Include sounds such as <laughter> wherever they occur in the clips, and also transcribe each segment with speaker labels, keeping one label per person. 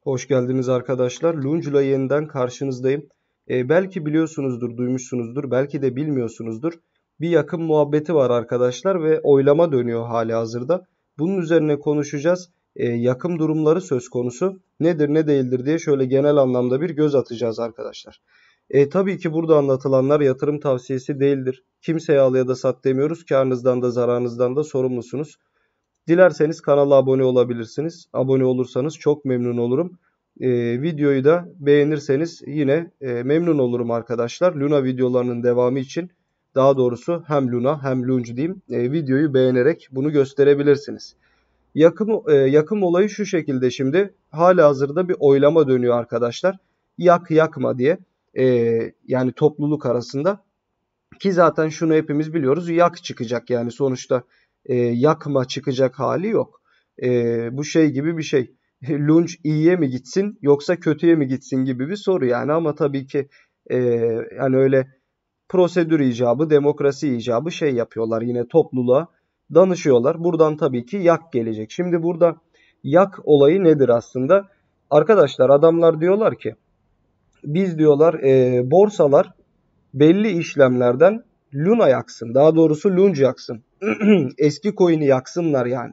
Speaker 1: Hoş geldiniz arkadaşlar. Luncula yeniden karşınızdayım. E, belki biliyorsunuzdur, duymuşsunuzdur, belki de bilmiyorsunuzdur. Bir yakın muhabbeti var arkadaşlar ve oylama dönüyor hali hazırda. Bunun üzerine konuşacağız. E, yakım durumları söz konusu. Nedir ne değildir diye şöyle genel anlamda bir göz atacağız arkadaşlar. E, tabii ki burada anlatılanlar yatırım tavsiyesi değildir. Kimseye al ya da sat demiyoruz. Karnınızdan da zararınızdan da sorumlusunuz. Dilerseniz kanala abone olabilirsiniz. Abone olursanız çok memnun olurum. Ee, videoyu da beğenirseniz yine e, memnun olurum arkadaşlar. Luna videolarının devamı için daha doğrusu hem Luna hem Lunge diyeyim e, videoyu beğenerek bunu gösterebilirsiniz. Yakım, e, yakım olayı şu şekilde şimdi hala hazırda bir oylama dönüyor arkadaşlar. Yak yakma diye e, yani topluluk arasında ki zaten şunu hepimiz biliyoruz yak çıkacak yani sonuçta e, yakma çıkacak hali yok. E, bu şey gibi bir şey. <laughs> Lunch iyiye mi gitsin yoksa kötüye mi gitsin gibi bir soru yani ama tabii ki e, yani öyle prosedür icabı, demokrasi icabı şey yapıyorlar yine topluluğa danışıyorlar. Buradan tabii ki yak gelecek. Şimdi burada yak olayı nedir aslında? Arkadaşlar adamlar diyorlar ki biz diyorlar e, borsalar belli işlemlerden Luna yaksın. Daha doğrusu lunch yaksın. <clears throat> eski coin'i yaksınlar yani.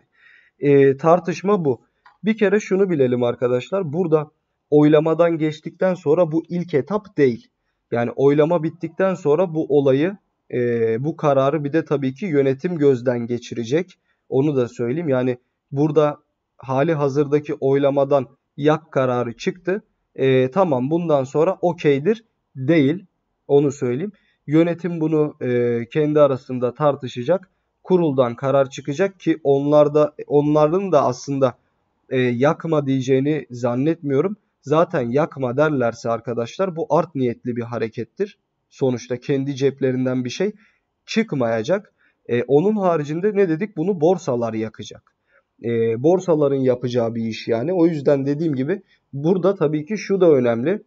Speaker 1: E, tartışma bu. Bir kere şunu bilelim arkadaşlar. Burada oylamadan geçtikten sonra bu ilk etap değil. Yani oylama bittikten sonra bu olayı e, bu kararı bir de tabii ki yönetim gözden geçirecek. Onu da söyleyeyim. Yani burada hali hazırdaki oylamadan yak kararı çıktı. E, tamam bundan sonra okeydir değil. Onu söyleyeyim. Yönetim bunu e, kendi arasında tartışacak kuruldan karar çıkacak ki onlarda onların da aslında e, yakma diyeceğini zannetmiyorum. Zaten yakma derlerse arkadaşlar bu art niyetli bir harekettir. Sonuçta kendi ceplerinden bir şey çıkmayacak. E, onun haricinde ne dedik? Bunu borsalar yakacak. E, borsaların yapacağı bir iş yani. O yüzden dediğim gibi burada tabii ki şu da önemli.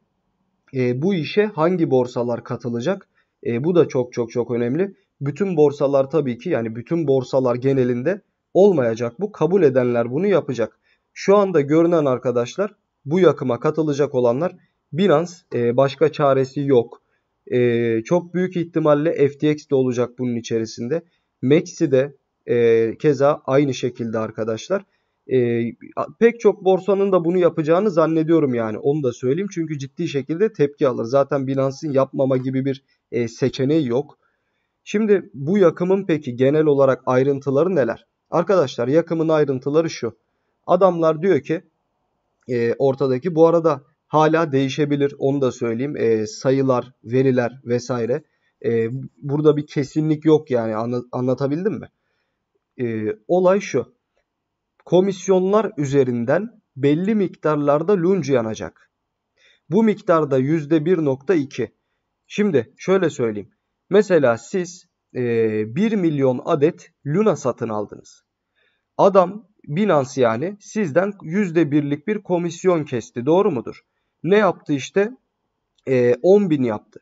Speaker 1: E, bu işe hangi borsalar katılacak? E, bu da çok çok çok önemli bütün borsalar tabii ki yani bütün borsalar genelinde olmayacak bu. Kabul edenler bunu yapacak. Şu anda görünen arkadaşlar bu yakıma katılacak olanlar Binance e, başka çaresi yok. E, çok büyük ihtimalle FTX de olacak bunun içerisinde. Maxi de e, keza aynı şekilde arkadaşlar. pek çok borsanın da bunu yapacağını zannediyorum yani onu da söyleyeyim. Çünkü ciddi şekilde tepki alır. Zaten Binance'in yapmama gibi bir seçeneği yok. Şimdi bu yakımın peki genel olarak ayrıntıları neler? Arkadaşlar yakımın ayrıntıları şu. Adamlar diyor ki e, ortadaki bu arada hala değişebilir onu da söyleyeyim. E, sayılar, veriler vesaire. E, burada bir kesinlik yok yani anlatabildim mi? E, olay şu. Komisyonlar üzerinden belli miktarlarda lunç yanacak. Bu miktarda %1.2. Şimdi şöyle söyleyeyim. Mesela siz e, 1 milyon adet Luna satın aldınız. Adam Binance yani sizden %1'lik bir komisyon kesti doğru mudur? Ne yaptı işte? E, 10 bin yaptı.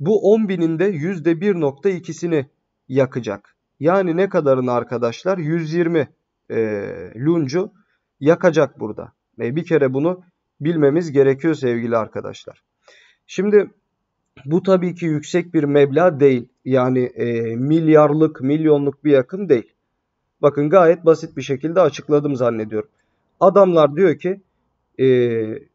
Speaker 1: Bu 10 binin de %1.2'sini yakacak. Yani ne kadarını arkadaşlar? 120 e, luncu yakacak burada. E, bir kere bunu bilmemiz gerekiyor sevgili arkadaşlar. Şimdi bu tabii ki yüksek bir meblağ değil. Yani e, milyarlık, milyonluk bir yakın değil. Bakın gayet basit bir şekilde açıkladım zannediyorum. Adamlar diyor ki e,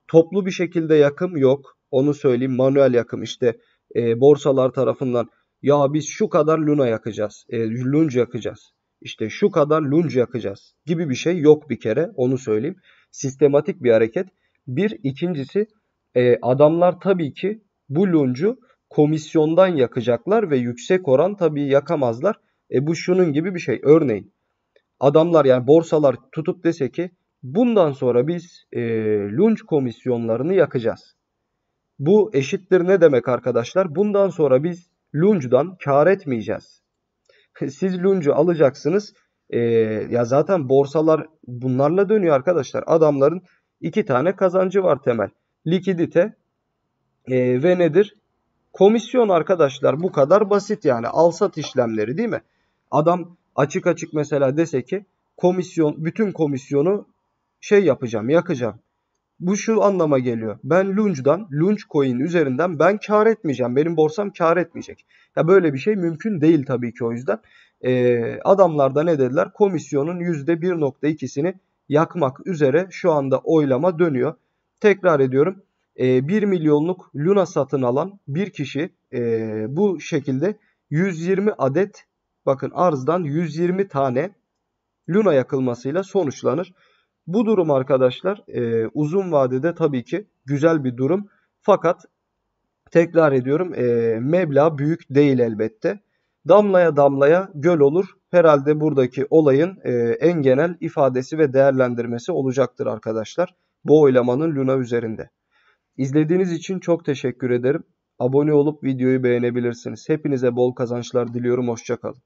Speaker 1: toplu bir şekilde yakım yok. Onu söyleyeyim manuel yakım işte e, borsalar tarafından. Ya biz şu kadar luna yakacağız, e, lunge yakacağız. İşte şu kadar lunge yakacağız gibi bir şey yok bir kere onu söyleyeyim. Sistematik bir hareket. Bir ikincisi e, adamlar tabii ki bu lunchu komisyondan yakacaklar ve yüksek oran tabii yakamazlar. E bu şunun gibi bir şey. Örneğin adamlar yani borsalar tutup dese ki bundan sonra biz e, lunç komisyonlarını yakacağız. Bu eşittir ne demek arkadaşlar? Bundan sonra biz lunch'dan kar etmeyeceğiz. <laughs> Siz lunchu alacaksınız. E, ya zaten borsalar bunlarla dönüyor arkadaşlar. Adamların iki tane kazancı var temel. Likidite e, ve nedir? Komisyon arkadaşlar bu kadar basit yani alsat işlemleri değil mi? Adam açık açık mesela dese ki komisyon bütün komisyonu şey yapacağım yakacağım. Bu şu anlama geliyor. Ben Lunge'dan, Lunge coin üzerinden ben kar etmeyeceğim. Benim borsam kar etmeyecek. Ya böyle bir şey mümkün değil tabii ki o yüzden. Ee, adamlar da ne dediler? Komisyonun %1.2'sini yakmak üzere şu anda oylama dönüyor. Tekrar ediyorum. 1 ee, milyonluk Luna satın alan bir kişi ee, bu şekilde 120 adet bakın arzdan 120 tane Luna yakılmasıyla sonuçlanır. Bu durum arkadaşlar ee, uzun vadede tabii ki güzel bir durum. Fakat tekrar ediyorum e, meblağ büyük değil elbette. Damlaya damlaya göl olur. Herhalde buradaki olayın en genel ifadesi ve değerlendirmesi olacaktır arkadaşlar. Bu oylamanın Luna üzerinde. İzlediğiniz için çok teşekkür ederim. Abone olup videoyu beğenebilirsiniz. Hepinize bol kazançlar diliyorum. Hoşçakalın.